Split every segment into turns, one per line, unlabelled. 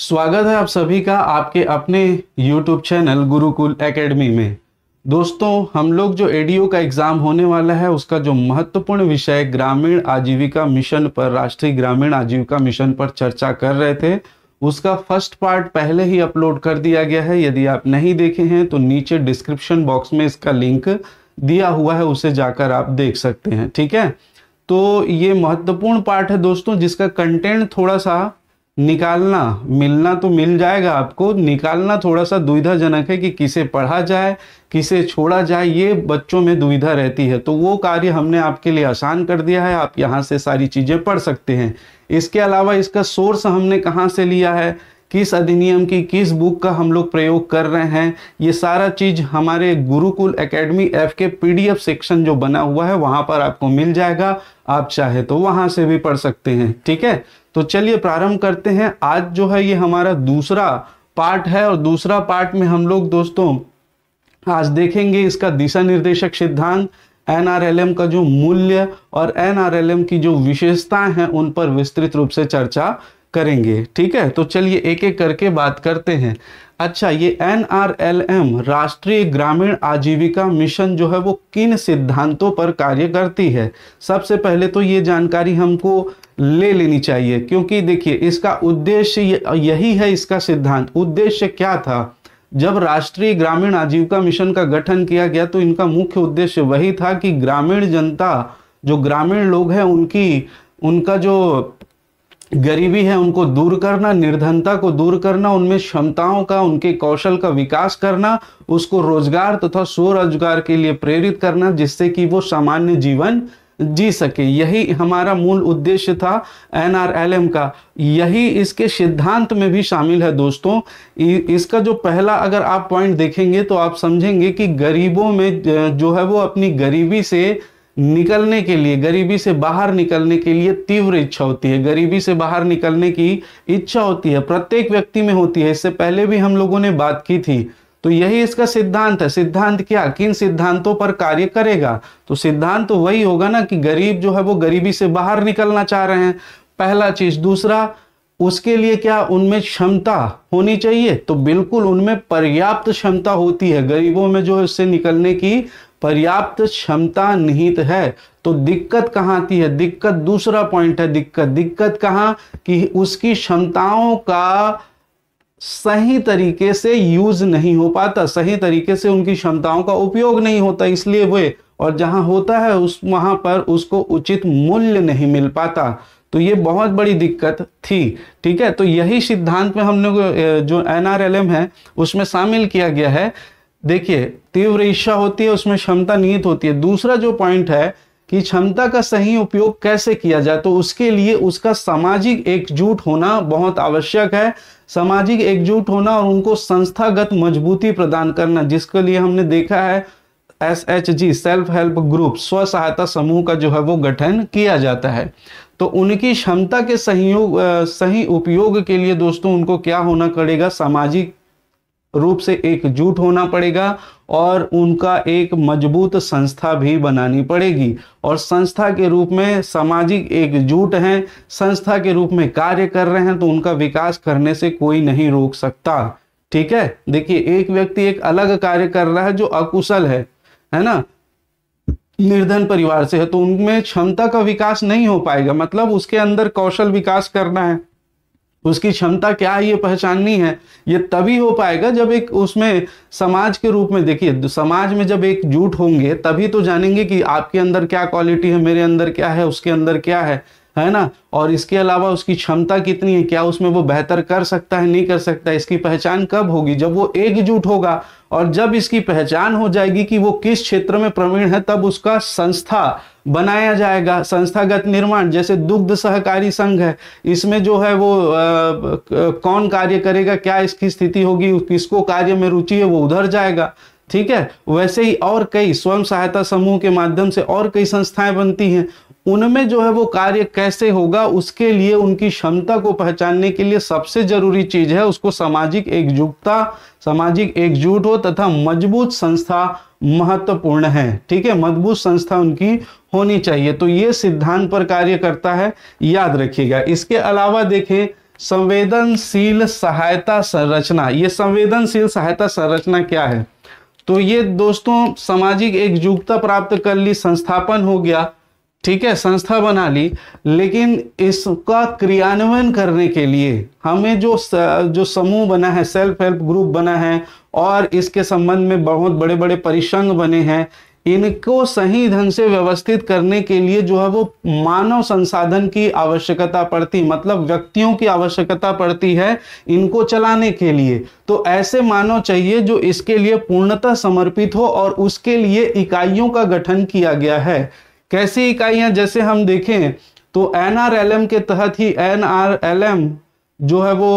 स्वागत है आप सभी का आपके अपने YouTube चैनल गुरुकुल एकेडमी में दोस्तों हम लोग जो एडीओ का एग्ज़ाम होने वाला है उसका जो महत्वपूर्ण विषय ग्रामीण आजीविका मिशन पर राष्ट्रीय ग्रामीण आजीविका मिशन पर चर्चा कर रहे थे उसका फर्स्ट पार्ट पहले ही अपलोड कर दिया गया है यदि आप नहीं देखे हैं तो नीचे डिस्क्रिप्शन बॉक्स में इसका लिंक दिया हुआ है उसे जाकर आप देख सकते हैं ठीक है तो ये महत्वपूर्ण पार्ट है दोस्तों जिसका कंटेंट थोड़ा सा निकालना मिलना तो मिल जाएगा आपको निकालना थोड़ा सा दुविधाजनक है कि किसे पढ़ा जाए किसे छोड़ा जाए ये बच्चों में दुविधा रहती है तो वो कार्य हमने आपके लिए आसान कर दिया है आप यहाँ से सारी चीज़ें पढ़ सकते हैं इसके अलावा इसका सोर्स हमने कहाँ से लिया है किस अधिनियम की किस बुक का हम लोग प्रयोग कर रहे हैं ये सारा चीज़ हमारे Gurukul academy F K P section जो बना हुआ है वहाँ पर आपको मिल जाएगा आप चाहे तो वहाँ से भी पढ़ सकते हैं ठीक है तो चलिए प्रारंभ करते हैं आज जो है ये हमारा दूसरा पार्ट है और दूसरा पार्ट में हम लोग दोस्तों आज देखेंगे इसका दिशा निर्देशक सिद्धांत एनआरएलएम का जो मूल्य और एनआरएलएम की जो विशेषताएं हैं उन पर विस्तृत रूप से चर्चा करेंगे ठीक है तो चलिए एक एक करके बात करते हैं अच्छा ये एन आर एल एम राष्ट्रीय ग्रामीण आजीविका मिशन जो है वो किन सिद्धांतों पर कार्य करती है सबसे पहले तो ये जानकारी हमको ले लेनी चाहिए क्योंकि देखिए इसका उद्देश्य यही है इसका सिद्धांत उद्देश्य क्या था जब राष्ट्रीय ग्रामीण आजीविका मिशन का गठन किया गया तो इनका मुख्य उद्देश्य वही था कि ग्रामीण जनता जो ग्रामीण लोग हैं उनकी उनका जो गरीबी है उनको दूर करना निर्धनता को दूर करना उनमें क्षमताओं का उनके कौशल का विकास करना उसको रोजगार तथा तो स्वरोजगार के लिए प्रेरित करना जिससे कि वो सामान्य जीवन जी सके यही हमारा मूल उद्देश्य था एनआरएलएम का यही इसके सिद्धांत में भी शामिल है दोस्तों इसका जो पहला अगर आप पॉइंट देखेंगे तो आप समझेंगे कि गरीबों में जो है वो अपनी गरीबी से निकलने के लिए गरीबी से बाहर निकलने के लिए तीव्र इच्छा होती है गरीबी से बाहर निकलने की इच्छा होती है प्रत्येक व्यक्ति में होती है इससे पहले भी हम लोगों ने बात की थी तो यही इसका सिद्धांत है सिद्धांत क्या किन सिद्धांतों पर कार्य करेगा तो सिद्धांत तो वही होगा ना कि गरीब जो है वो गरीबी से बाहर निकलना चाह रहे हैं पहला चीज दूसरा उसके लिए क्या उनमें क्षमता होनी चाहिए तो बिल्कुल उनमें पर्याप्त क्षमता होती है गरीबों में जो है उससे निकलने की पर्याप्त क्षमता निहित है तो दिक्कत कहाँ आती है दिक्कत दूसरा पॉइंट है दिक्कत दिक्कत कहाँ कि उसकी क्षमताओं का सही तरीके से यूज नहीं हो पाता सही तरीके से उनकी क्षमताओं का उपयोग नहीं होता इसलिए वे और जहाँ होता है उस वहाँ पर उसको उचित मूल्य नहीं मिल पाता तो ये बहुत बड़ी दिक्कत थी ठीक है तो यही सिद्धांत में हमने जो एन आर एल एम है उसमें शामिल किया गया है देखिए तीव्र इच्छा होती है उसमें क्षमता निहित होती है दूसरा जो पॉइंट है कि क्षमता का सही उपयोग कैसे किया जाए तो उसके लिए उसका सामाजिक एकजुट होना बहुत आवश्यक है सामाजिक एकजुट होना और उनको संस्थागत मजबूती प्रदान करना जिसके लिए हमने देखा है S H G self help group स्व सहायता समूह का जो है वो गठन किया जाता है तो उनकी क्षमता के सहयोग सही उपयोग के लिए दोस्तों उनको क्या होना पड़ेगा सामाजिक रूप से एकजुट होना पड़ेगा और उनका एक मजबूत संस्था भी बनानी पड़ेगी और संस्था के रूप में सामाजिक एकजुट हैं संस्था के रूप में कार्य कर रहे हैं तो उनका विकास करने से कोई नहीं रोक सकता ठीक है देखिए एक व्यक्ति एक अलग कार्य कर रहा है जो अकुशल है है ना निर्धन परिवार से है तो उनमें क्षमता का विकास नहीं हो पाएगा मतलब उसके अंदर कौशल विकास करना है उसकी क्षमता क्या है ये पहचाननी है ये तभी हो पाएगा जब एक उसमें समाज के रूप में देखिए समाज में जब एकजुट होंगे तभी तो जानेंगे कि आपके अंदर क्या क्वालिटी है मेरे अंदर क्या है उसके अंदर क्या है है ना और इसके अलावा उसकी क्षमता कितनी है क्या उसमें वो बेहतर कर सकता है नहीं कर सकता है इसकी पहचान कब होगी जब वो एकजुट होगा और जब इसकी पहचान हो जाएगी कि वो किस क्षेत्र में प्रवीण है तब उसका संस्था बनाया जाएगा संस्थागत निर्माण जैसे दुग्ध सहकारी संघ है इसमें जो है वो आ, कौन कार्य करेगा क्या इसकी स्थिति होगी किसको कार्य में रुचि है वो उधर जाएगा ठीक है वैसे ही और कई स्वयं सहायता समूह के माध्यम से और कई संस्थाएं बनती हैं उनमें जो है वो कार्य कैसे होगा उसके लिए उनकी क्षमता को पहचानने के लिए सबसे जरूरी चीज है उसको सामाजिक एकजुटता सामाजिक एकजुट हो तथा मजबूत संस्था महत्वपूर्ण है ठीक है मजबूत संस्था उनकी होनी चाहिए तो ये सिद्धांत पर कार्य करता है याद रखिएगा इसके अलावा देखें संवेदनशील सहायता संरचना ये संवेदनशील सहायता संरचना क्या है तो ये दोस्तों सामाजिक एकजुटता प्राप्त कर ली संस्थापन हो गया ठीक है संस्था बना ली लेकिन इसका क्रियान्वयन करने के लिए हमें जो स, जो समूह बना है सेल्फ हेल्प ग्रुप बना है और इसके संबंध में बहुत बड़े बड़े परिसंघ बने हैं इनको सही ढंग से व्यवस्थित करने के लिए जो है वो मानव संसाधन की आवश्यकता पड़ती मतलब व्यक्तियों की आवश्यकता पड़ती है इनको चलाने के लिए तो ऐसे मानव चाहिए जो इसके लिए पूर्णतः समर्पित हो और उसके लिए इकाइयों का गठन किया गया है कैसी इकाइयां जैसे हम देखें तो एन के तहत ही एन जो है वो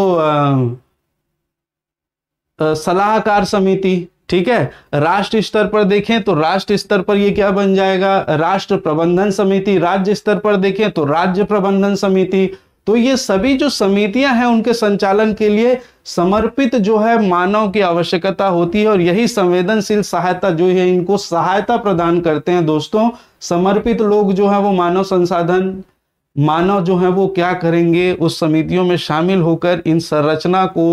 सलाहकार समिति ठीक है राष्ट्र स्तर पर देखें तो राष्ट्र स्तर पर ये क्या बन जाएगा राष्ट्र प्रबंधन समिति राज्य स्तर पर देखें तो राज्य प्रबंधन समिति तो ये सभी जो समितियां हैं उनके संचालन के लिए समर्पित जो है मानव की आवश्यकता होती है और यही संवेदनशील सहायता जो है इनको सहायता प्रदान करते हैं दोस्तों समर्पित लोग जो है वो मानव संसाधन मानव जो है वो क्या करेंगे उस समितियों में शामिल होकर इन संरचना को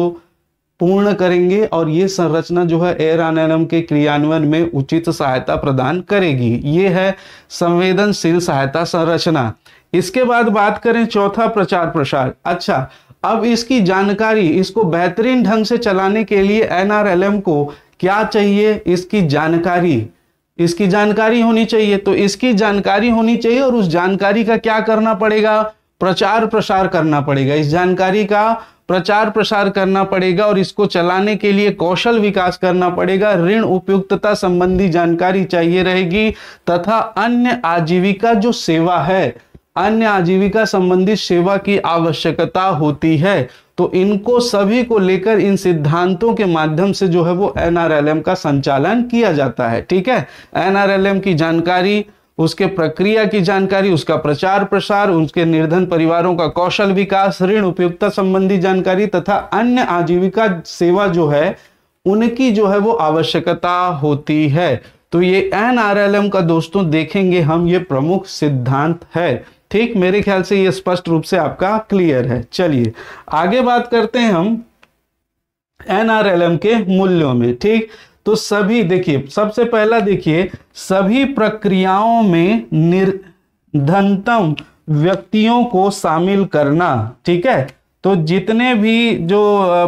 पूर्ण करेंगे और ये संरचना जो है एयर एनानम के क्रियान्वयन में उचित सहायता प्रदान करेगी ये है संवेदनशील सहायता संरचना इसके बाद बात करें चौथा प्रचार प्रसार अच्छा अब इसकी जानकारी इसको बेहतरीन ढंग से चलाने के लिए एनआरएलएम को क्या चाहिए इसकी जानकारी इसकी जानकारी होनी चाहिए तो इसकी जानकारी होनी चाहिए और उस जानकारी का क्या करना पड़ेगा प्रचार प्रसार करना पड़ेगा इस जानकारी का प्रचार प्रसार करना पड़ेगा और इसको चलाने के लिए कौशल विकास करना पड़ेगा ऋण उपयुक्तता संबंधी जानकारी चाहिए रहेगी तथा अन्य आजीविका जो सेवा है अन्य आजीविका संबंधी सेवा की आवश्यकता होती है तो इनको सभी को लेकर इन सिद्धांतों के माध्यम से जो है वो एनआरएलएम का संचालन किया जाता है ठीक है एनआरएलएम की जानकारी उसके प्रक्रिया की जानकारी उसका प्रचार प्रसार उसके निर्धन परिवारों का कौशल विकास ऋण उपयुक्तता संबंधी जानकारी तथा अन्य आजीविका सेवा जो है उनकी जो है वो आवश्यकता होती है तो ये एन का दोस्तों देखेंगे हम ये प्रमुख सिद्धांत है ठीक मेरे ख्याल से ये स्पष्ट रूप से आपका क्लियर है चलिए आगे बात करते हैं हम एन के मूल्यों में ठीक तो सभी देखिए सबसे पहला देखिए सभी प्रक्रियाओं में निर्धनतम व्यक्तियों को शामिल करना ठीक है तो जितने भी जो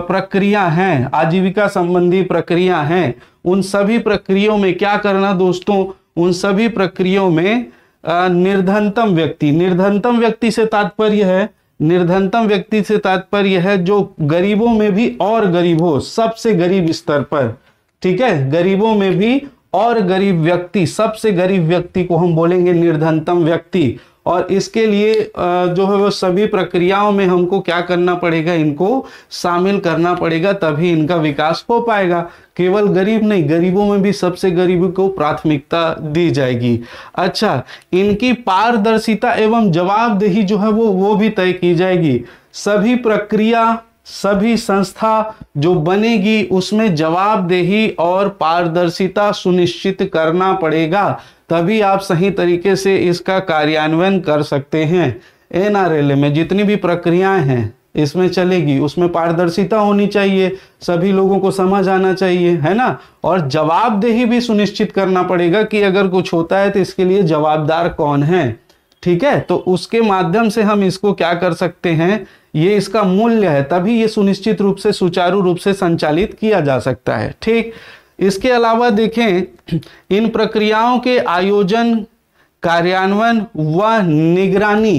प्रक्रिया हैं आजीविका संबंधी प्रक्रिया हैं उन सभी प्रक्रियाओं में क्या करना दोस्तों उन सभी प्रक्रियाओं में निर्धनतम व्यक्ति निर्धनतम व्यक्ति से तात्पर्य है निर्धनतम व्यक्ति से तात्पर्य है जो गरीबों में भी और गरीब हो सबसे गरीब स्तर पर ठीक है गरीबों में भी और गरीब व्यक्ति सबसे गरीब व्यक्ति को हम बोलेंगे निर्धनतम व्यक्ति और इसके लिए जो है वो सभी प्रक्रियाओं में हमको क्या करना पड़ेगा इनको शामिल करना पड़ेगा तभी इनका विकास हो पाएगा केवल गरीब नहीं गरीबों में भी सबसे गरीब को प्राथमिकता दी जाएगी अच्छा इनकी पारदर्शिता एवं जवाबदेही जो है वो वो भी तय की जाएगी सभी प्रक्रिया सभी संस्था जो बनेगी उसमें जवाबदेही और पारदर्शिता सुनिश्चित करना पड़ेगा तभी आप सही तरीके से इसका कार्यान्वयन कर सकते हैं एन में जितनी भी प्रक्रियाएं हैं इसमें चलेगी उसमें पारदर्शिता होनी चाहिए सभी लोगों को समझ आना चाहिए है ना और जवाबदेही भी सुनिश्चित करना पड़ेगा कि अगर कुछ होता है तो इसके लिए जवाबदार कौन है ठीक है तो उसके माध्यम से हम इसको क्या कर सकते हैं ये इसका मूल्य है तभी ये सुनिश्चित रूप से सुचारू रूप से संचालित किया जा सकता है ठीक इसके अलावा देखें इन प्रक्रियाओं के आयोजन कार्यान्वयन व निगरानी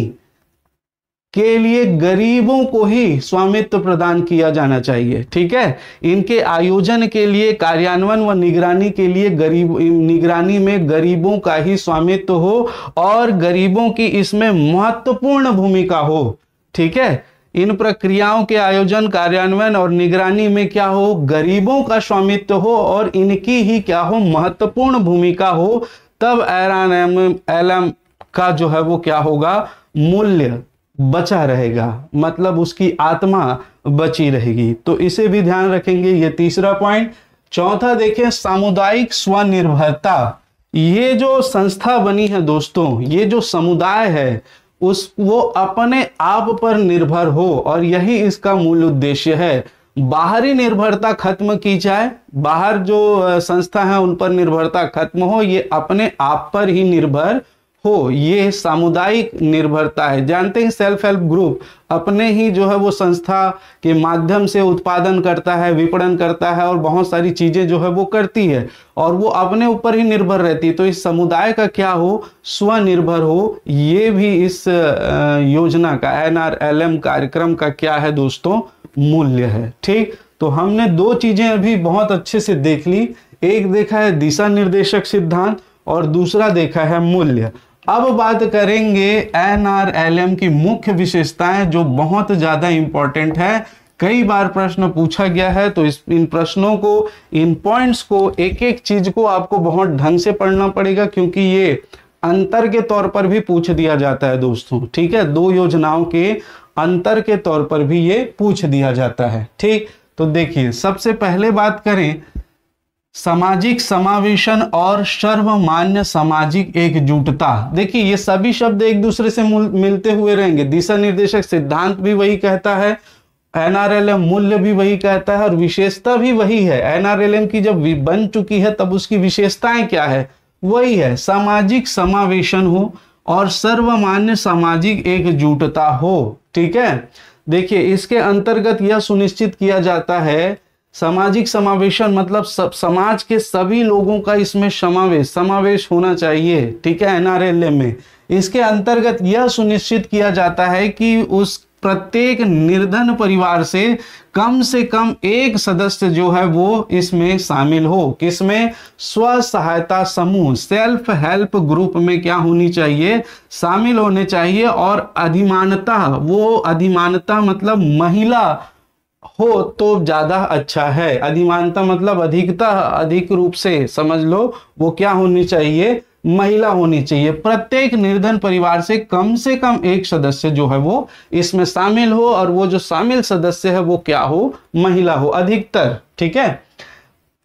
के लिए गरीबों को ही स्वामित्व प्रदान किया जाना चाहिए ठीक है इनके आयोजन के लिए कार्यान्वयन व निगरानी के लिए गरीब निगरानी में गरीबों का ही स्वामित्व हो और गरीबों की इसमें महत्वपूर्ण भूमिका हो ठीक है इन प्रक्रियाओं के आयोजन कार्यान्वयन और निगरानी में क्या हो गरीबों का स्वामित्व हो और इनकी ही क्या हो महत्वपूर्ण भूमिका हो तब एरान एलम का जो है वो क्या होगा मूल्य बचा रहेगा मतलब उसकी आत्मा बची रहेगी तो इसे भी ध्यान रखेंगे ये तीसरा पॉइंट चौथा देखें सामुदायिक स्वनिर्भरता ये जो संस्था बनी है दोस्तों ये जो समुदाय है उस वो अपने आप पर निर्भर हो और यही इसका मूल उद्देश्य है बाहरी निर्भरता खत्म की जाए बाहर जो संस्था है उन पर निर्भरता खत्म हो ये अपने आप पर ही निर्भर हो ये सामुदायिक निर्भरता है जानते हैं सेल्फ हेल्प ग्रुप अपने ही जो है वो संस्था के माध्यम से उत्पादन करता है विपणन करता है और बहुत सारी चीज़ें जो है वो करती है और वो अपने ऊपर ही निर्भर रहती है तो इस समुदाय का क्या हो स्वनिर्भर हो ये भी इस योजना का एम कार्यक्रम का क्या है दोस्तों मूल्य है ठीक तो हमने दो चीज़ें अभी बहुत अच्छे से देख ली एक देखा है दिशा निर्देशक सिद्धांत और दूसरा देखा है मूल्य अब बात करेंगे एनआरएलएम की मुख्य विशेषताएं जो बहुत ज़्यादा इंपॉर्टेंट है कई बार प्रश्न पूछा गया है तो इस इन प्रश्नों को इन पॉइंट्स को एक एक चीज को आपको बहुत ढंग से पढ़ना पड़ेगा क्योंकि ये अंतर के तौर पर भी पूछ दिया जाता है दोस्तों ठीक है दो योजनाओं के अंतर के तौर पर भी ये पूछ दिया जाता है ठीक तो देखिए सबसे पहले बात करें सामाजिक समावेशन और सर्वमान्य सामाजिक एकजुटता देखिए ये सभी शब्द एक दूसरे से मिलते हुए रहेंगे दिशा निर्देशक सिद्धांत भी वही कहता है एनआरएलएम मूल्य भी वही कहता है और विशेषता भी वही है एनआरएलएम की जब बन चुकी है तब उसकी विशेषताएं क्या है वही है सामाजिक समावेशन हो और सर्वमान्य सामाजिक एकजुटता हो ठीक है देखिए इसके अंतर्गत यह सुनिश्चित किया जाता है सामाजिक समावेशन मतलब सब समाज के सभी लोगों का इसमें समावेश समावेश होना चाहिए ठीक है एनआरएलए में इसके अंतर्गत यह सुनिश्चित किया जाता है कि उस प्रत्येक निर्धन परिवार से कम से कम एक सदस्य जो है वो इसमें शामिल हो किसमें स्व सहायता समूह सेल्फ हेल्प ग्रुप में क्या होनी चाहिए शामिल होने चाहिए और अधिमानता वो अधिमानता मतलब महिला हो तो ज़्यादा अच्छा है अधिमानता मतलब अधिकता अधिक रूप से समझ लो वो क्या होनी चाहिए महिला होनी चाहिए प्रत्येक निर्धन परिवार से कम से कम एक सदस्य जो है वो इसमें शामिल हो और वो जो शामिल सदस्य है वो क्या हो महिला हो अधिकतर ठीक है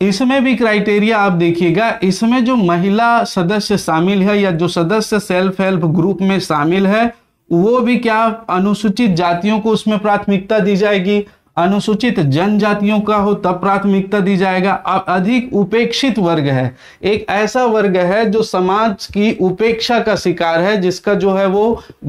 इसमें भी क्राइटेरिया आप देखिएगा इसमें जो महिला सदस्य शामिल है या जो सदस्य सेल्फ हेल्प ग्रुप में शामिल है वो भी क्या अनुसूचित जातियों को उसमें प्राथमिकता दी जाएगी अनुसूचित जनजातियों का हो तब प्राथमिकता दी जाएगा अब अधिक उपेक्षित वर्ग है एक ऐसा वर्ग है जो समाज की उपेक्षा का शिकार है जिसका जो है वो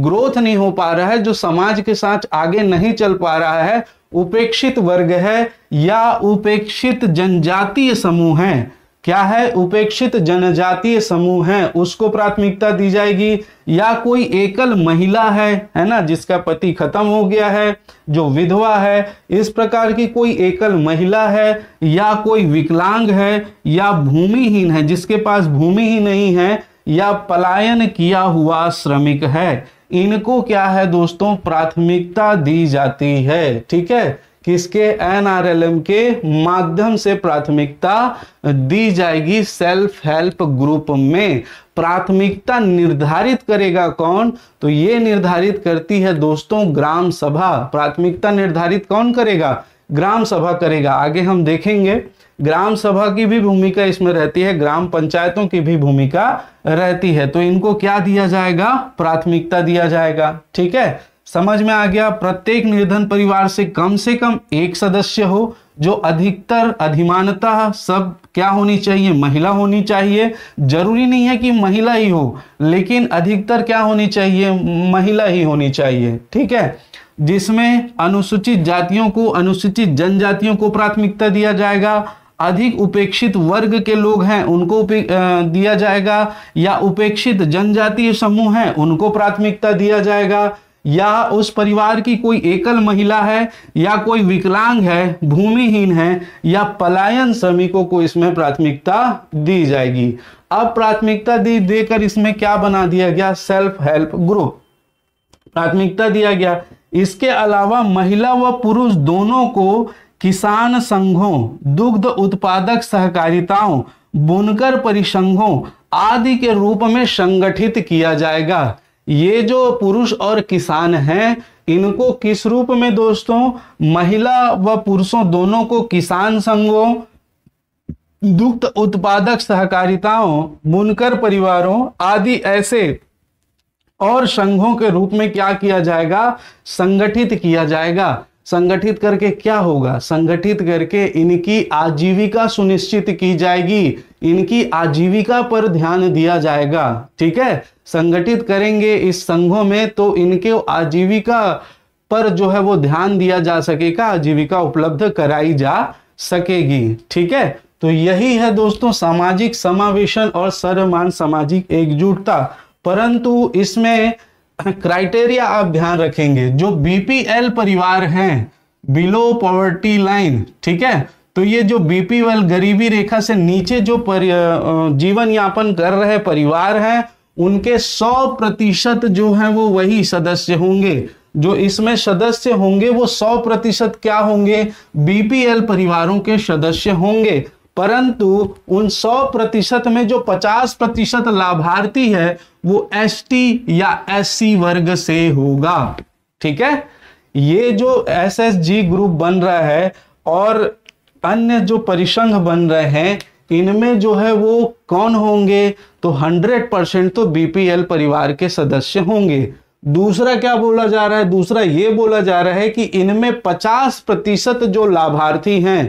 ग्रोथ नहीं हो पा रहा है जो समाज के साथ आगे नहीं चल पा रहा है उपेक्षित वर्ग है या उपेक्षित जनजातीय समूह है क्या है उपेक्षित जनजातीय समूह है उसको प्राथमिकता दी जाएगी या कोई एकल महिला है है ना जिसका पति खत्म हो गया है जो विधवा है इस प्रकार की कोई एकल महिला है या कोई विकलांग है या भूमिहीन है जिसके पास भूमि ही नहीं है या पलायन किया हुआ श्रमिक है इनको क्या है दोस्तों प्राथमिकता दी जाती है ठीक है किसके एनआरएलएम के माध्यम से प्राथमिकता दी जाएगी सेल्फ हेल्प ग्रुप में प्राथमिकता निर्धारित करेगा कौन तो ये निर्धारित करती है दोस्तों ग्राम सभा प्राथमिकता निर्धारित कौन करेगा ग्राम सभा करेगा आगे हम देखेंगे ग्राम सभा की भी भूमिका इसमें रहती है ग्राम पंचायतों की भी भूमिका रहती है तो इनको क्या दिया जाएगा प्राथमिकता दिया जाएगा ठीक है समझ में आ गया प्रत्येक निर्धन परिवार से कम से कम एक सदस्य हो जो अधिकतर अधिमानता सब क्या होनी चाहिए महिला होनी चाहिए जरूरी नहीं है कि महिला ही हो लेकिन अधिकतर क्या होनी चाहिए महिला ही होनी चाहिए ठीक है जिसमें अनुसूचित जातियों को अनुसूचित जनजातियों को प्राथमिकता दिया जाएगा अधिक उपेक्षित वर्ग के लोग हैं उनको दिया जाएगा या उपेक्षित जनजातीय समूह हैं उनको प्राथमिकता दिया जाएगा या उस परिवार की कोई एकल महिला है या कोई विकलांग है भूमिहीन है या पलायन श्रमिकों को इसमें प्राथमिकता दी जाएगी अब प्राथमिकता दी देकर इसमें क्या बना दिया गया सेल्फ हेल्प ग्रुप प्राथमिकता दिया गया इसके अलावा महिला व पुरुष दोनों को किसान संघों दुग्ध उत्पादक सहकारिताओं बुनकर परिसंघों आदि के रूप में संगठित किया जाएगा ये जो पुरुष और किसान हैं इनको किस रूप में दोस्तों महिला व पुरुषों दोनों को किसान संघों दुग्ध उत्पादक सहकारिताओं बुनकर परिवारों आदि ऐसे और संघों के रूप में क्या किया जाएगा संगठित किया जाएगा संगठित करके क्या होगा संगठित करके इनकी आजीविका सुनिश्चित की जाएगी इनकी आजीविका पर ध्यान दिया जाएगा ठीक है संगठित करेंगे इस संघों में तो इनके आजीविका पर जो है वो ध्यान दिया जा सकेगा आजीविका उपलब्ध कराई जा सकेगी ठीक है तो यही है दोस्तों सामाजिक समावेशन और सर्वमान सामाजिक एकजुटता परंतु इसमें क्राइटेरिया आप ध्यान रखेंगे जो बीपीएल परिवार हैं बिलो पॉवर्टी लाइन ठीक है तो ये जो बीपीएल गरीबी रेखा से नीचे जो जीवन यापन कर रहे परिवार हैं उनके सौ प्रतिशत जो है वो वही सदस्य होंगे जो इसमें सदस्य होंगे वो सौ प्रतिशत क्या होंगे बीपीएल परिवारों के सदस्य होंगे परंतु उन 100 प्रतिशत में जो 50 प्रतिशत लाभार्थी है वो एसटी या एस वर्ग से होगा ठीक है ये जो एसएसजी ग्रुप बन रहा है और अन्य जो परिसंघ बन रहे हैं इनमें जो है वो कौन होंगे तो 100 परसेंट तो बीपीएल परिवार के सदस्य होंगे दूसरा क्या बोला जा रहा है दूसरा ये बोला जा रहा है कि इनमें 50 प्रतिशत जो लाभार्थी हैं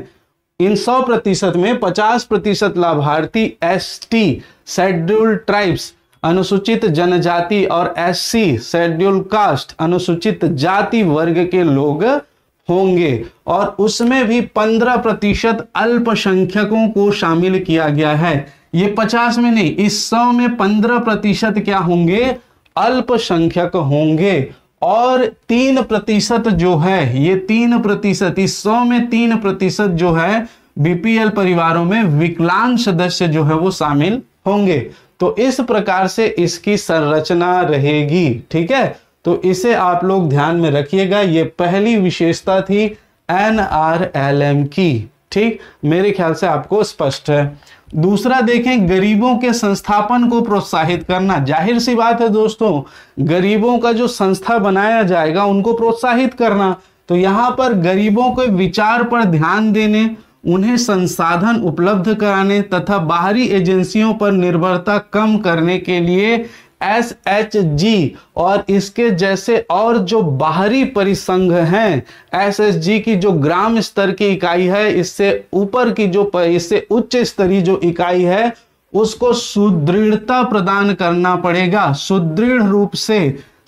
इन 100 प्रतिशत में 50 प्रतिशत लाभार्थी एस टी शेड्यूल ट्राइब्स अनुसूचित जनजाति और एससी शेड्यूल कास्ट अनुसूचित जाति वर्ग के लोग होंगे और उसमें भी पंद्रह प्रतिशत अल्पसंख्यकों को शामिल किया गया है ये पचास में नहीं इस सौ में पंद्रह प्रतिशत क्या होंगे अल्पसंख्यक होंगे और तीन प्रतिशत जो है ये तीन प्रतिशत इस सौ में तीन प्रतिशत जो है बीपीएल परिवारों में विकलांग सदस्य जो है वो शामिल होंगे तो इस प्रकार से इसकी संरचना रहेगी ठीक है तो इसे आप लोग ध्यान में रखिएगा ये पहली विशेषता थी एन आर एल एम की ठीक मेरे ख्याल से आपको स्पष्ट है दूसरा देखें गरीबों के संस्थापन को प्रोत्साहित करना जाहिर सी बात है दोस्तों गरीबों का जो संस्था बनाया जाएगा उनको प्रोत्साहित करना तो यहां पर गरीबों के विचार पर ध्यान देने उन्हें संसाधन उपलब्ध कराने तथा बाहरी एजेंसियों पर निर्भरता कम करने के लिए एस एच जी और इसके जैसे और जो बाहरी परिसंघ हैं एस एस जी की जो ग्राम स्तर की इकाई है इससे ऊपर की जो इससे उच्च स्तरीय जो इकाई है उसको सुदृढ़ता प्रदान करना पड़ेगा सुदृढ़ रूप से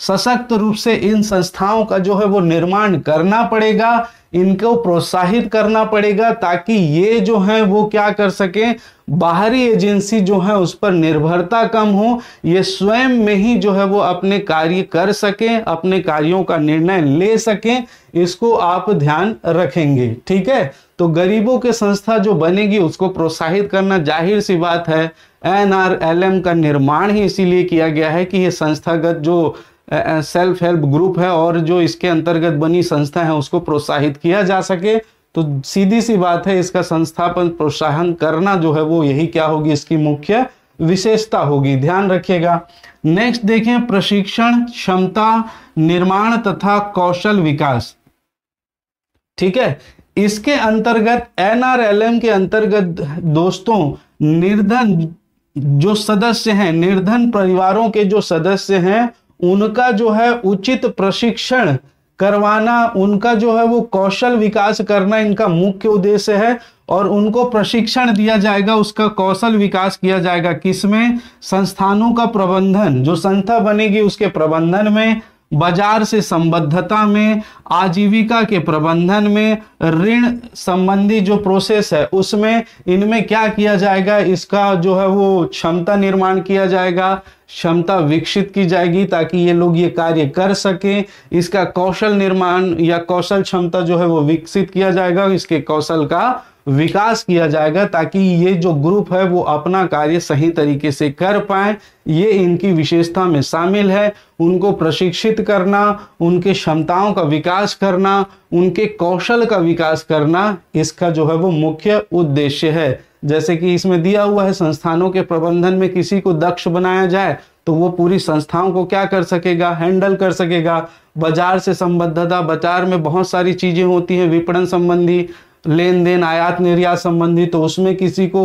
सशक्त रूप से इन संस्थाओं का जो है वो निर्माण करना पड़ेगा इनको प्रोत्साहित करना पड़ेगा ताकि ये जो है वो क्या कर सकें बाहरी एजेंसी जो है उस पर निर्भरता कम हो ये स्वयं में ही जो है वो अपने कार्य कर सकें अपने कार्यों का निर्णय ले सकें इसको आप ध्यान रखेंगे ठीक है तो गरीबों के संस्था जो बनेगी उसको प्रोत्साहित करना जाहिर सी बात है एन का निर्माण ही इसीलिए किया गया है कि ये संस्थागत जो सेल्फ हेल्प ग्रुप है और जो इसके अंतर्गत बनी संस्था है उसको प्रोत्साहित किया जा सके तो सीधी सी बात है इसका संस्थापन प्रोत्साहन करना जो है वो यही क्या होगी इसकी मुख्य विशेषता होगी ध्यान रखिएगा नेक्स्ट देखें प्रशिक्षण क्षमता निर्माण तथा कौशल विकास ठीक है इसके अंतर्गत एनआरएलएम के अंतर्गत दोस्तों निर्धन जो सदस्य हैं निर्धन परिवारों के जो सदस्य हैं उनका जो है उचित प्रशिक्षण करवाना उनका जो है वो कौशल विकास करना इनका मुख्य उद्देश्य है और उनको प्रशिक्षण दिया जाएगा उसका कौशल विकास किया जाएगा किसमें संस्थानों का प्रबंधन जो संस्था बनेगी उसके प्रबंधन में बाजार से संबद्धता में आजीविका के प्रबंधन में ऋण संबंधी जो प्रोसेस है उसमें इनमें क्या किया जाएगा इसका जो है वो क्षमता निर्माण किया जाएगा क्षमता विकसित की जाएगी ताकि ये लोग ये कार्य कर सकें इसका कौशल निर्माण या कौशल क्षमता जो है वो विकसित किया जाएगा इसके कौशल का विकास किया जाएगा ताकि ये जो ग्रुप है वो अपना कार्य सही तरीके से कर पाए ये इनकी विशेषता में शामिल है उनको प्रशिक्षित करना उनके क्षमताओं का विकास करना उनके कौशल का विकास करना इसका जो है वो मुख्य उद्देश्य है जैसे कि इसमें दिया हुआ है संस्थानों के प्रबंधन में किसी को दक्ष बनाया जाए तो वो पूरी संस्थाओं को क्या कर सकेगा हैंडल कर सकेगा बाजार से संबद्धता बाजार में बहुत सारी चीज़ें होती हैं विपणन संबंधी लेन देन आयात निर्यात संबंधी तो उसमें किसी को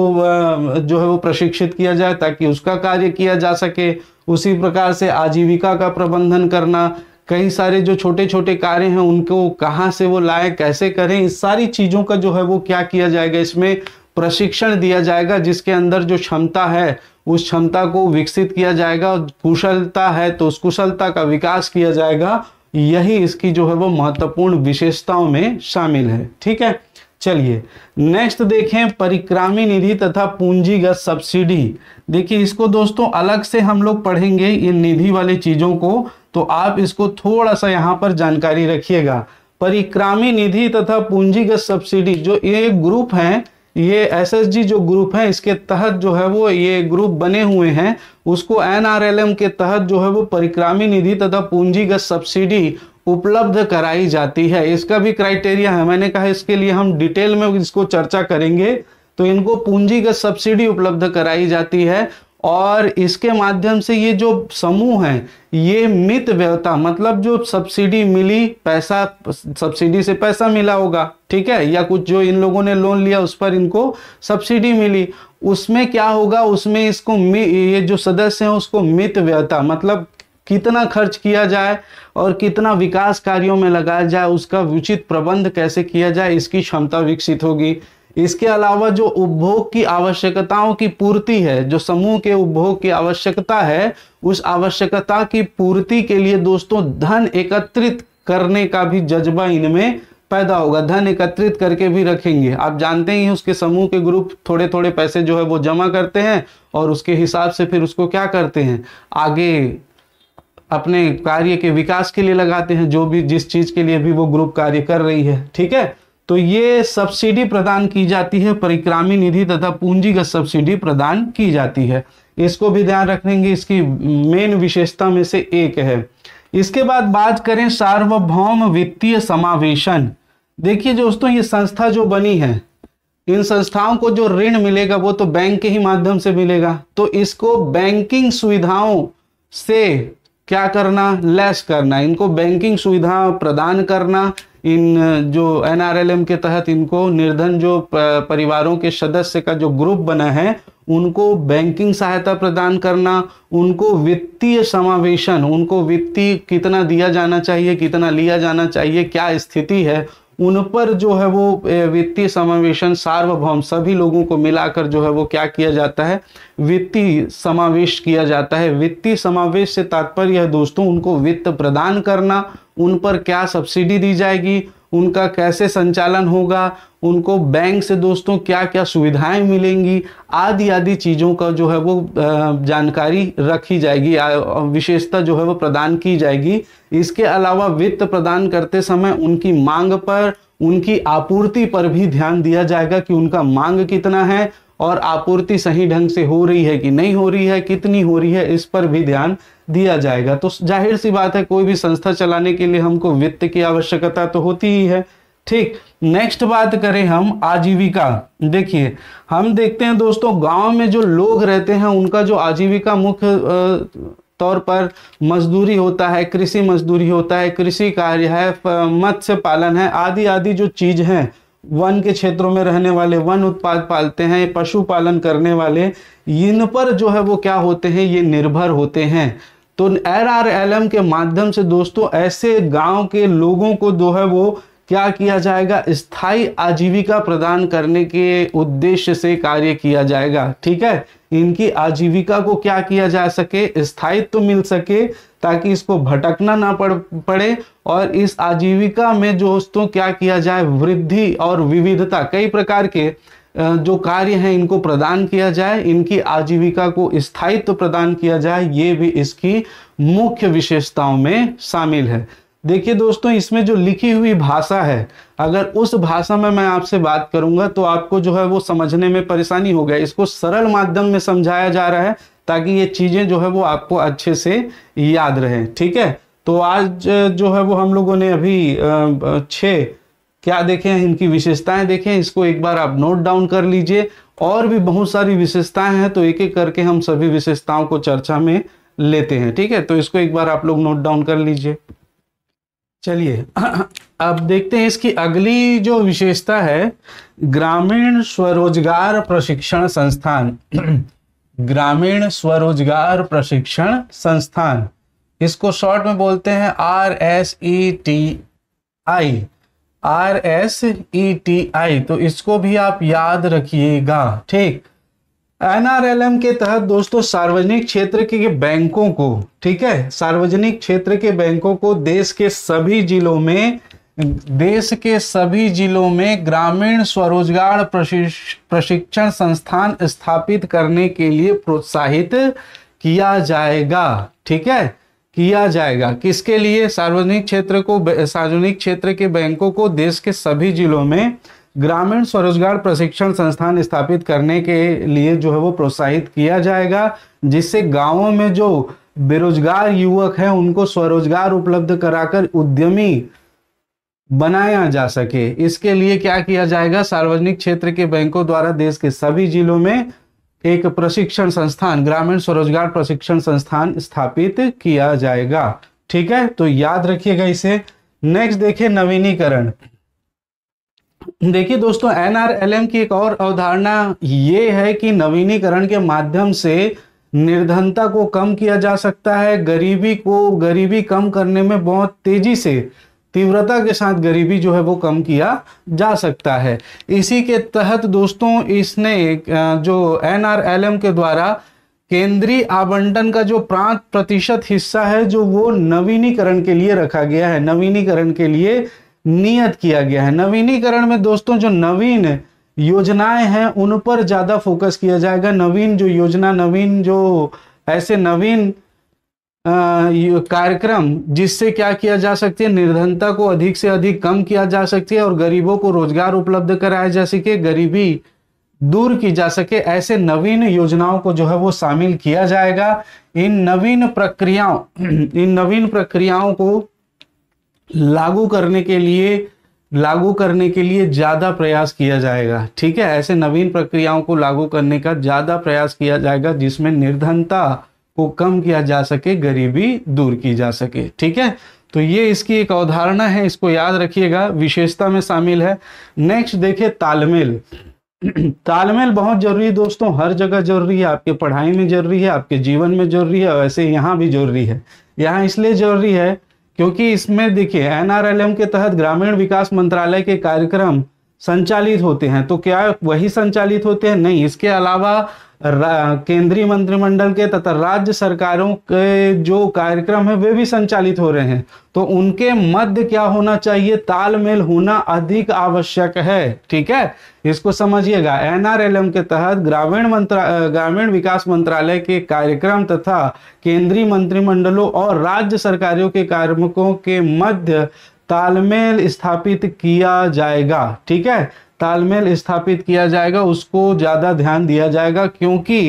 जो है वो प्रशिक्षित किया जाए ताकि उसका कार्य किया जा सके उसी प्रकार से आजीविका का प्रबंधन करना कई सारे जो छोटे छोटे कार्य हैं उनको कहाँ से वो लाए कैसे करें इस सारी चीज़ों का जो है वो क्या किया जाएगा इसमें प्रशिक्षण दिया जाएगा जिसके अंदर जो क्षमता है उस क्षमता को विकसित किया जाएगा कुशलता है तो उस कुशलता का विकास किया जाएगा यही इसकी जो है वो महत्वपूर्ण विशेषताओं में शामिल है ठीक है चलिए नेक्स्ट देखें परिक्रामी निधि तथा पूंजीगत सब्सिडी देखिए इसको दोस्तों अलग से हम लोग पढ़ेंगे ये निधि वाली चीज़ों को तो आप इसको थोड़ा सा यहाँ पर जानकारी रखिएगा परिक्रामी निधि तथा पूंजीगत सब्सिडी जो ये ग्रुप हैं ये एसएसजी जो ग्रुप है इसके तहत जो है वो ये ग्रुप बने हुए हैं उसको एनआरएलएम के तहत जो है वो परिक्रामी निधि तथा पूंजीगत सब्सिडी उपलब्ध कराई जाती है इसका भी क्राइटेरिया है मैंने कहा इसके लिए हम डिटेल में इसको चर्चा करेंगे तो इनको पूंजीगत सब्सिडी उपलब्ध कराई जाती है और इसके माध्यम से ये जो समूह हैं ये मित व्यवता मतलब जो सब्सिडी मिली पैसा सब्सिडी से पैसा मिला होगा ठीक है या कुछ जो इन लोगों ने लोन लिया उस पर इनको सब्सिडी मिली उसमें क्या होगा उसमें इसको ये जो सदस्य हैं उसको मित व्यवता मतलब कितना खर्च किया जाए और कितना विकास कार्यों में लगाया जाए उसका उचित प्रबंध कैसे किया जाए इसकी क्षमता विकसित होगी इसके अलावा जो उपभोग की आवश्यकताओं की पूर्ति है जो समूह के उपभोग की आवश्यकता है उस आवश्यकता की पूर्ति के लिए दोस्तों धन एकत्रित करने का भी जज्बा इनमें पैदा होगा धन एकत्रित करके भी रखेंगे आप जानते ही उसके समूह के ग्रुप थोड़े थोड़े पैसे जो है वो जमा करते हैं और उसके हिसाब से फिर उसको क्या करते हैं आगे अपने कार्य के विकास के लिए लगाते हैं जो भी जिस चीज़ के लिए भी वो ग्रुप कार्य कर रही है ठीक है तो ये सब्सिडी प्रदान की जाती है परिक्रामी निधि तथा पूंजीगत सब्सिडी प्रदान की जाती है इसको भी ध्यान रखेंगे इसकी मेन विशेषता में से एक है इसके बाद बात करें सार्वभौम वित्तीय समावेशन देखिए दोस्तों ये संस्था जो बनी है इन संस्थाओं को जो ऋण मिलेगा वो तो बैंक के ही माध्यम से मिलेगा तो इसको बैंकिंग सुविधाओं से क्या करना लेस करना इनको बैंकिंग सुविधा प्रदान करना इन जो एनआरएलएम के तहत इनको निर्धन जो परिवारों के सदस्य का जो ग्रुप बना है उनको बैंकिंग सहायता प्रदान करना उनको वित्तीय समावेशन उनको वित्तीय कितना दिया जाना चाहिए कितना लिया जाना चाहिए क्या स्थिति है उन पर जो है वो वित्तीय समावेशन सार्वभौम सभी लोगों को मिलाकर जो है वो क्या किया जाता है वित्तीय समावेश किया जाता है वित्तीय समावेश से तात्पर्य है दोस्तों उनको वित्त प्रदान करना उन पर क्या सब्सिडी दी जाएगी उनका कैसे संचालन होगा उनको बैंक से दोस्तों क्या क्या सुविधाएं मिलेंगी आदि आदि चीज़ों का जो है वो जानकारी रखी जाएगी विशेषता जो है वो प्रदान की जाएगी इसके अलावा वित्त प्रदान करते समय उनकी मांग पर उनकी आपूर्ति पर भी ध्यान दिया जाएगा कि उनका मांग कितना है और आपूर्ति सही ढंग से हो रही है कि नहीं हो रही है कितनी हो रही है इस पर भी ध्यान दिया जाएगा तो जाहिर सी बात है कोई भी संस्था चलाने के लिए हमको वित्त की आवश्यकता तो होती ही है ठीक नेक्स्ट बात करें हम आजीविका देखिए हम देखते हैं दोस्तों गांव में जो लोग रहते हैं उनका जो आजीविका मुख्य तौर पर मजदूरी होता है कृषि मजदूरी होता है कृषि कार्य है मत्स्य पालन है आदि आदि जो चीज़ हैं वन के क्षेत्रों में रहने वाले वन उत्पाद पालते हैं पशु पालन करने वाले इन पर जो है वो क्या होते हैं ये निर्भर होते हैं तो एर आर एल एम के माध्यम से दोस्तों ऐसे गांव के लोगों को जो है वो क्या किया जाएगा स्थायी आजीविका प्रदान करने के उद्देश्य से कार्य किया जाएगा ठीक है इनकी आजीविका को क्या किया जा सके स्थायित्व तो मिल सके ताकि इसको भटकना ना पड़ पड़े और इस आजीविका में जो दोस्तों क्या किया जाए वृद्धि और विविधता कई प्रकार के जो कार्य हैं इनको प्रदान किया जाए इनकी आजीविका को स्थायित्व तो प्रदान किया जाए ये भी इसकी मुख्य विशेषताओं में शामिल है देखिए दोस्तों इसमें जो लिखी हुई भाषा है अगर उस भाषा में मैं आपसे बात करूंगा तो आपको जो है वो समझने में परेशानी हो गया इसको सरल माध्यम में समझाया जा रहा है ताकि ये चीज़ें जो है वो आपको अच्छे से याद रहे ठीक है तो आज जो है वो हम लोगों ने अभी छ क्या देखे हैं इनकी विशेषताएं देखें इसको एक बार आप नोट डाउन कर लीजिए और भी बहुत सारी विशेषताएं हैं तो एक एक करके हम सभी विशेषताओं को चर्चा में लेते हैं ठीक है तो इसको एक बार आप लोग नोट डाउन कर लीजिए चलिए अब देखते हैं इसकी अगली जो विशेषता है ग्रामीण स्वरोजगार प्रशिक्षण संस्थान ग्रामीण स्वरोजगार प्रशिक्षण संस्थान इसको शॉर्ट में बोलते हैं R S E T I R S E T I तो इसको भी आप याद रखिएगा ठीक एनआरएलएम के तहत दोस्तों सार्वजनिक क्षेत्र के बैंकों को ठीक है सार्वजनिक क्षेत्र के बैंकों को देश के सभी जिलों में देश के सभी जिलों में ग्रामीण स्वरोजगार प्रशिक्षण संस्थान स्थापित करने के लिए प्रोत्साहित किया जाएगा ठीक है किया जाएगा किसके लिए सार्वजनिक क्षेत्र को सार्वजनिक क्षेत्र के बैंकों को देश के सभी जिलों में ग्रामीण स्वरोजगार प्रशिक्षण संस्थान स्थापित करने के लिए जो है वो प्रोत्साहित किया जाएगा जिससे गांवों में जो बेरोजगार युवक हैं उनको स्वरोजगार उपलब्ध कराकर उद्यमी बनाया जा सके इसके लिए क्या किया जाएगा सार्वजनिक क्षेत्र के बैंकों द्वारा देश के सभी जिलों में एक प्रशिक्षण संस्थान ग्रामीण स्वरोजगार प्रशिक्षण संस्थान स्थापित किया जाएगा ठीक है तो याद रखिएगा इसे नेक्स्ट देखिए नवीनीकरण देखिए दोस्तों एनआरएलएम की एक और अवधारणा ये है कि नवीनीकरण के माध्यम से निर्धनता को कम किया जा सकता है गरीबी को गरीबी कम करने में बहुत तेजी से तीव्रता के साथ गरीबी जो है वो कम किया जा सकता है इसी के तहत दोस्तों इसने जो एनआरएलएम के द्वारा केंद्रीय आवंटन का जो प्रांत प्रतिशत हिस्सा है जो वो नवीनीकरण के लिए रखा गया है नवीनीकरण के लिए नियत किया गया है नवीनीकरण में दोस्तों जो नवीन योजनाएं हैं उन पर ज़्यादा फोकस किया जाएगा नवीन जो योजना नवीन जो ऐसे नवीन कार्यक्रम जिससे क्या किया जा सकती है निर्धनता को अधिक से अधिक कम किया जा सकती है और गरीबों को रोजगार उपलब्ध कराया जा सके गरीबी दूर की जा सके ऐसे नवीन योजनाओं को जो है वो शामिल किया जाएगा इन नवीन प्रक्रियाओं इन नवीन प्रक्रियाओं को लागू करने के लिए लागू करने के लिए ज़्यादा प्रयास किया जाएगा ठीक है ऐसे नवीन प्रक्रियाओं को लागू करने का ज़्यादा प्रयास किया जाएगा जिसमें निर्धनता को कम किया जा सके गरीबी दूर की जा सके ठीक है तो ये इसकी एक अवधारणा है इसको याद रखिएगा विशेषता में शामिल है नेक्स्ट देखिए तालमेल तालमेल बहुत जरूरी दोस्तों हर जगह जरूरी है आपके पढ़ाई में जरूरी है आपके जीवन में जरूरी है वैसे यहाँ भी जरूरी है यहाँ इसलिए जरूरी है क्योंकि इसमें देखिए एनआरएलएम के तहत ग्रामीण विकास मंत्रालय के कार्यक्रम संचालित होते हैं तो क्या वही संचालित होते हैं नहीं इसके अलावा केंद्रीय मंत्रिमंडल के तथा राज्य सरकारों के जो कार्यक्रम है वे भी संचालित हो रहे हैं तो उनके मध्य क्या होना चाहिए तालमेल होना अधिक आवश्यक है ठीक है इसको समझिएगा एनआरएलएम के तहत ग्रामीण मंत्रा ग्रामीण विकास मंत्रालय के कार्यक्रम तथा केंद्रीय मंत्रिमंडलों और राज्य सरकारों के कार्मिकों के मध्य तालमेल स्थापित किया जाएगा ठीक है तालमेल स्थापित किया जाएगा उसको ज़्यादा ध्यान दिया जाएगा क्योंकि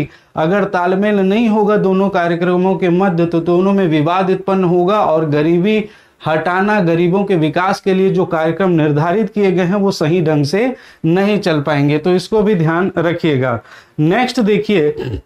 अगर तालमेल नहीं होगा दोनों कार्यक्रमों के मध्य तो दोनों में विवाद उत्पन्न होगा और गरीबी हटाना गरीबों के विकास के लिए जो कार्यक्रम निर्धारित किए गए हैं वो सही ढंग से नहीं चल पाएंगे तो इसको भी ध्यान रखिएगा नेक्स्ट देखिए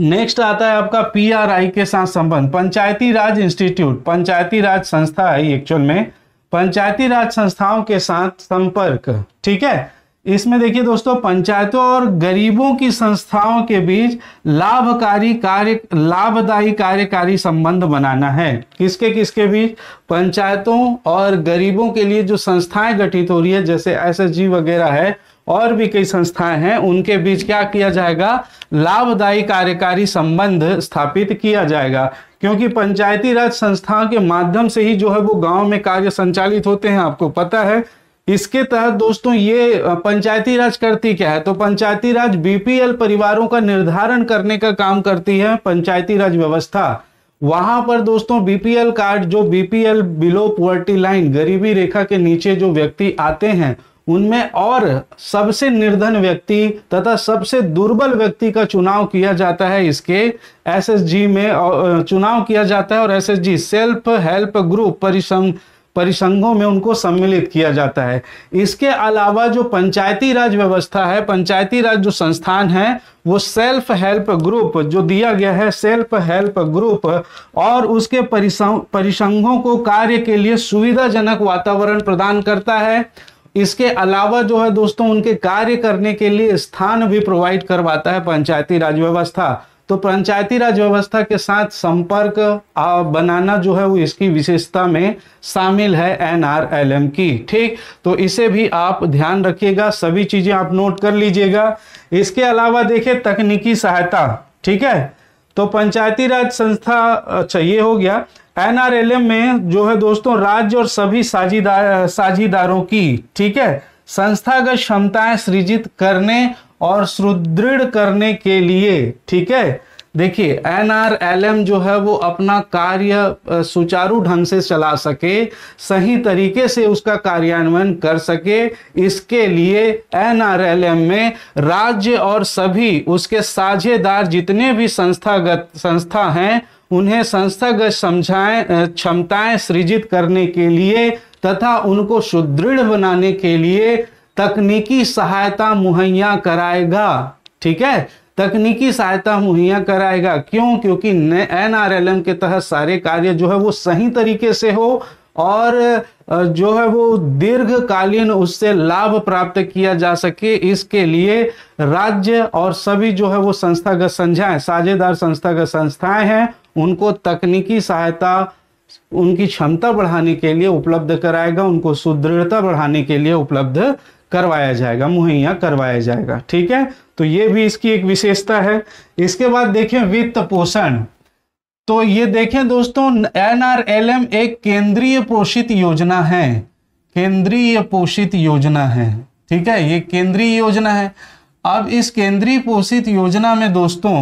नेक्स्ट आता है आपका पीआरआई के साथ संबंध पंचायती राज इंस्टीट्यूट पंचायती राज संस्था है एक्चुअल में पंचायती राज संस्थाओं के साथ संपर्क ठीक है इसमें देखिए दोस्तों पंचायतों और गरीबों की संस्थाओं के बीच लाभकारी कार्य लाभदायी कार्यकारी संबंध बनाना है किसके किसके बीच पंचायतों और गरीबों के लिए जो संस्थाएं गठित हो रही है जैसे एस वगैरह है और भी कई संस्थाएं हैं उनके बीच क्या किया जाएगा लाभदायी कार्यकारी संबंध स्थापित किया जाएगा क्योंकि पंचायती राज संस्थाओं के माध्यम से ही जो है वो गांव में कार्य संचालित होते हैं आपको पता है इसके तहत दोस्तों ये पंचायती राज करती क्या है तो पंचायती राज बीपीएल परिवारों का निर्धारण करने का काम करती है पंचायती राज व्यवस्था वहां पर दोस्तों बीपीएल कार्ड जो बीपीएल बिलो पोवर्टी लाइन गरीबी रेखा के नीचे जो व्यक्ति आते हैं उनमें और सबसे निर्धन व्यक्ति तथा सबसे दुर्बल व्यक्ति का चुनाव किया जाता है इसके एसएसजी में चुनाव किया जाता है और एसएसजी सेल्फ हेल्प ग्रुप परिसंघ परिसंघों में उनको सम्मिलित किया जाता है इसके अलावा जो पंचायती राज व्यवस्था है पंचायती राज जो संस्थान है वो सेल्फ हेल्प ग्रुप जो दिया गया है सेल्फ हेल्प ग्रुप और उसके परिसंघों को कार्य के लिए सुविधाजनक वातावरण प्रदान करता है इसके अलावा जो है दोस्तों उनके कार्य करने के लिए स्थान भी प्रोवाइड करवाता है पंचायती राज व्यवस्था तो पंचायती राज व्यवस्था के साथ संपर्क बनाना जो है वो इसकी विशेषता में शामिल है एनआरएलएम की ठीक तो इसे भी आप ध्यान रखिएगा सभी चीज़ें आप नोट कर लीजिएगा इसके अलावा देखिये तकनीकी सहायता ठीक है तो पंचायती राज संस्था अच्छा ये हो गया एनआरएलएम में जो है दोस्तों राज्य और सभी साझीदार साझीदारों की ठीक है संस्थागत क्षमताएं सृजित करने और सुदृढ़ करने के लिए ठीक है देखिए एनआरएलएम जो है वो अपना कार्य सुचारू ढंग से चला सके सही तरीके से उसका कार्यान्वयन कर सके इसके लिए एनआरएलएम में राज्य और सभी उसके साझेदार जितने भी संस्थागत संस्था हैं उन्हें संस्थागत समझाएं क्षमताएं सृजित करने के लिए तथा उनको सुदृढ़ बनाने के लिए तकनीकी सहायता मुहैया कराएगा ठीक है तकनीकी सहायता मुहैया कराएगा क्यों क्योंकि एन आर एल एम के तहत सारे कार्य जो है वो सही तरीके से हो और जो है वो दीर्घकालीन उससे लाभ प्राप्त किया जा सके इसके लिए राज्य और सभी जो है वो संस्थागत संस्थाएं साझेदार संस्थागत संस्थाएं हैं उनको तकनीकी सहायता उनकी क्षमता बढ़ाने के लिए उपलब्ध कराएगा उनको सुदृढ़ता बढ़ाने के लिए उपलब्ध करवाया जाएगा मुहैया करवाया जाएगा ठीक है तो ये भी इसकी एक विशेषता है इसके बाद देखें वित्त पोषण तो ये देखें दोस्तों एनआरएलएम एक केंद्रीय पोषित योजना है केंद्रीय पोषित योजना है ठीक है ये केंद्रीय योजना है अब इस केंद्रीय पोषित योजना में दोस्तों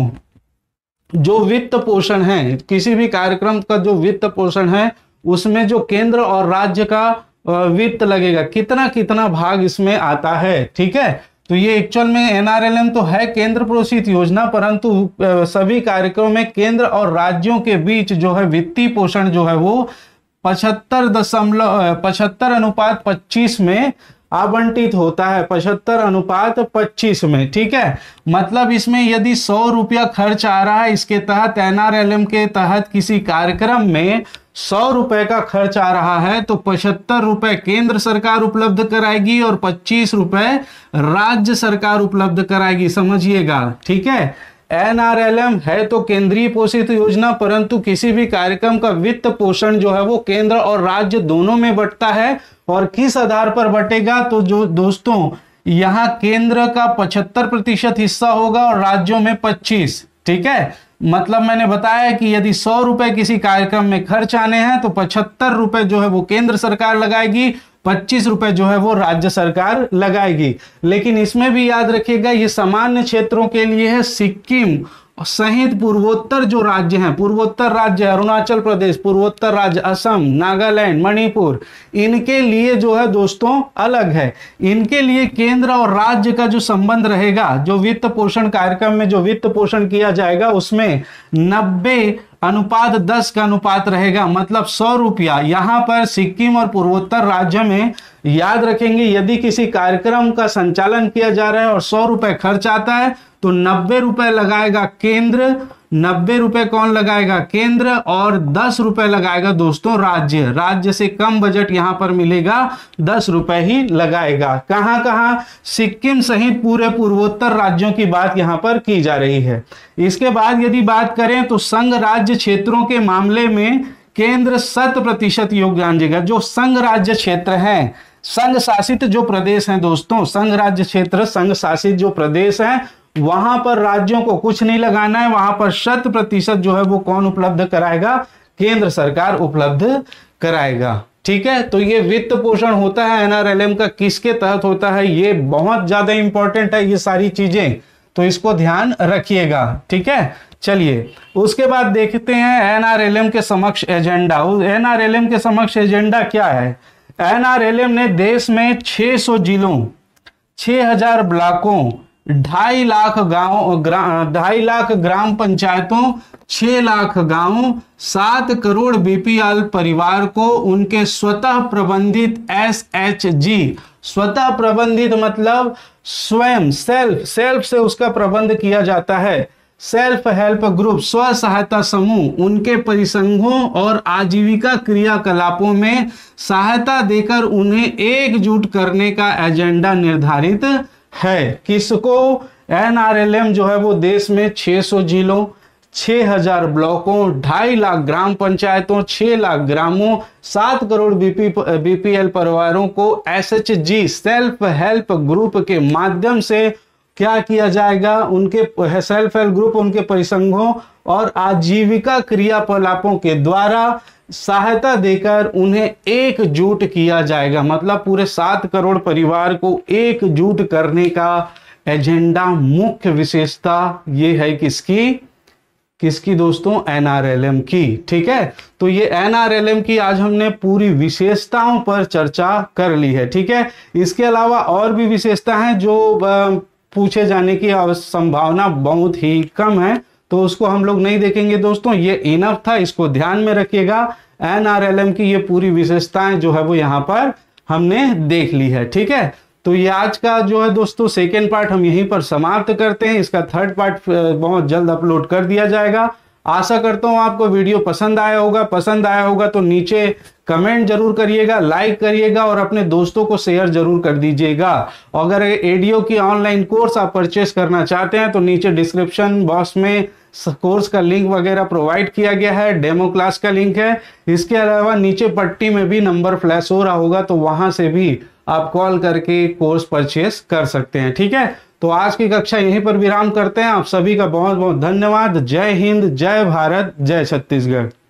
जो वित्त पोषण है किसी भी कार्यक्रम का जो वित्त पोषण है उसमें जो केंद्र और राज्य का वित्त लगेगा कितना कितना भाग इसमें आता है ठीक है तो ये एक्चुअल में एनआरएलएम तो है केंद्र प्रोषित योजना परंतु सभी कार्यक्रमों में केंद्र और राज्यों के बीच जो है वित्तीय पोषण जो है वो पचहत्तर दशमलव पचहत्तर अनुपात पच्चीस में आवंटित होता है पचहत्तर अनुपात 25 में ठीक है मतलब इसमें यदि सौ रुपया खर्च आ रहा है इसके तहत एनआरएलएम के तहत किसी कार्यक्रम में सौ रुपए का खर्च आ रहा है तो पचहत्तर रुपए केंद्र सरकार उपलब्ध कराएगी और पच्चीस रुपए राज्य सरकार उपलब्ध कराएगी समझिएगा ठीक है एनआरएलएम है तो केंद्रीय पोषित योजना परंतु किसी भी कार्यक्रम का वित्त पोषण जो है वो केंद्र और राज्य दोनों में बटता है और किस आधार पर बटेगा तो जो दोस्तों यहाँ केंद्र का पचहत्तर प्रतिशत हिस्सा होगा और राज्यों में पच्चीस ठीक है मतलब मैंने बताया कि यदि सौ रुपए किसी कार्यक्रम में खर्च आने हैं तो पचहत्तर रुपए जो है वो केंद्र सरकार लगाएगी पच्चीस रुपए जो है वो राज्य सरकार लगाएगी लेकिन इसमें भी याद रखिएगा ये सामान्य क्षेत्रों के लिए है सिक्किम सहित पूर्वोत्तर जो राज्य हैं पूर्वोत्तर राज्य अरुणाचल प्रदेश पूर्वोत्तर राज्य असम नागालैंड मणिपुर इनके लिए जो है दोस्तों अलग है इनके लिए केंद्र और राज्य का जो संबंध रहेगा जो वित्त पोषण कार्यक्रम में जो वित्त पोषण किया जाएगा उसमें नब्बे अनुपात दस का अनुपात रहेगा मतलब सौ रुपया यहाँ पर सिक्किम और पूर्वोत्तर राज्य में याद रखेंगे यदि किसी कार्यक्रम का संचालन किया जा रहा है और सौ रुपये खर्च आता है तो नब्बे रुपये लगाएगा केंद्र नब्बे रुपए कौन लगाएगा केंद्र और दस रुपए लगाएगा दोस्तों राज्य राज्य से कम बजट यहां पर मिलेगा दस रुपए ही लगाएगा कहां कहां सिक्किम सहित पूरे पूर्वोत्तर राज्यों की बात यहां पर की जा रही है इसके बाद यदि बात करें तो संघ राज्य क्षेत्रों के मामले में केंद्र शत प्रतिशत योगदान देगा जो संघ राज्य क्षेत्र है संघ शासित जो प्रदेश है दोस्तों संघ राज्य क्षेत्र संघ शासित जो प्रदेश है वहां पर राज्यों को कुछ नहीं लगाना है वहां पर शत प्रतिशत जो है वो कौन उपलब्ध कराएगा केंद्र सरकार उपलब्ध कराएगा ठीक है तो ये वित्त पोषण होता है एनआरएलएम का किसके तहत होता है ये बहुत ज्यादा इंपॉर्टेंट है ये सारी चीजें तो इसको ध्यान रखिएगा ठीक है चलिए उसके बाद देखते हैं एनआरएलएम के समक्ष एजेंडा एनआरएलएम के समक्ष एजेंडा क्या है एनआरएलएम ने देश में 600 जिलों 6000 ब्लॉकों ढाई लाख गांव ढाई लाख ग्राम पंचायतों छह लाख गांवों सात करोड़ बीपीएल परिवार को उनके स्वतः प्रबंधित एस एच जी स्वतः प्रबंधित मतलब स्वयं सेल्फ सेल्फ से उसका प्रबंध किया जाता है सेल्फ हेल्प ग्रुप स्व सहायता समूह उनके परिसंघों और आजीविका क्रियाकलापों में सहायता देकर उन्हें एकजुट करने का एजेंडा निर्धारित है किसको एनआरएलएम जो है वो देश में 600 जिलों 6000 ब्लॉकों ढाई लाख ग्राम पंचायतों 6 लाख ग्रामों 7 करोड़ बीपी बीपीएल परिवारों को एसएचजी सेल्फ हेल्प ग्रुप के माध्यम से क्या किया जाएगा उनके सेल्फ हेल्प ग्रुप उनके परिसंघों और आजीविका क्रियाकलापों के द्वारा सहायता देकर उन्हें एकजुट किया जाएगा मतलब पूरे सात करोड़ परिवार को एकजुट करने का एजेंडा मुख्य विशेषता ये है किसकी किसकी दोस्तों एनआरएलएम की ठीक है तो ये एनआरएलएम की आज हमने पूरी विशेषताओं पर चर्चा कर ली है ठीक है इसके अलावा और भी विशेषता हैं जो पूछे जाने की संभावना बहुत ही कम है तो उसको हम लोग नहीं देखेंगे दोस्तों ये इनफ था इसको ध्यान में रखिएगा एनआरएलएम की ये पूरी विशेषताएं जो है वो यहाँ पर हमने देख ली है ठीक है तो ये आज का जो है दोस्तों सेकेंड पार्ट हम यहीं पर समाप्त करते हैं इसका थर्ड पार्ट बहुत जल्द अपलोड कर दिया जाएगा आशा करता हूँ आपको वीडियो पसंद आया होगा पसंद आया होगा तो नीचे कमेंट जरूर करिएगा लाइक करिएगा और अपने दोस्तों को शेयर जरूर कर दीजिएगा अगर एडीओ की ऑनलाइन कोर्स आप परचेस करना चाहते हैं तो नीचे डिस्क्रिप्शन बॉक्स में कोर्स का लिंक वगैरह प्रोवाइड किया गया है डेमो क्लास का लिंक है इसके अलावा नीचे पट्टी में भी नंबर फ्लैश हो रहा होगा तो वहां से भी आप कॉल करके कोर्स परचेस कर सकते हैं ठीक है तो आज की कक्षा यहीं पर विराम करते हैं आप सभी का बहुत बहुत धन्यवाद जय हिंद जय भारत जय छत्तीसगढ़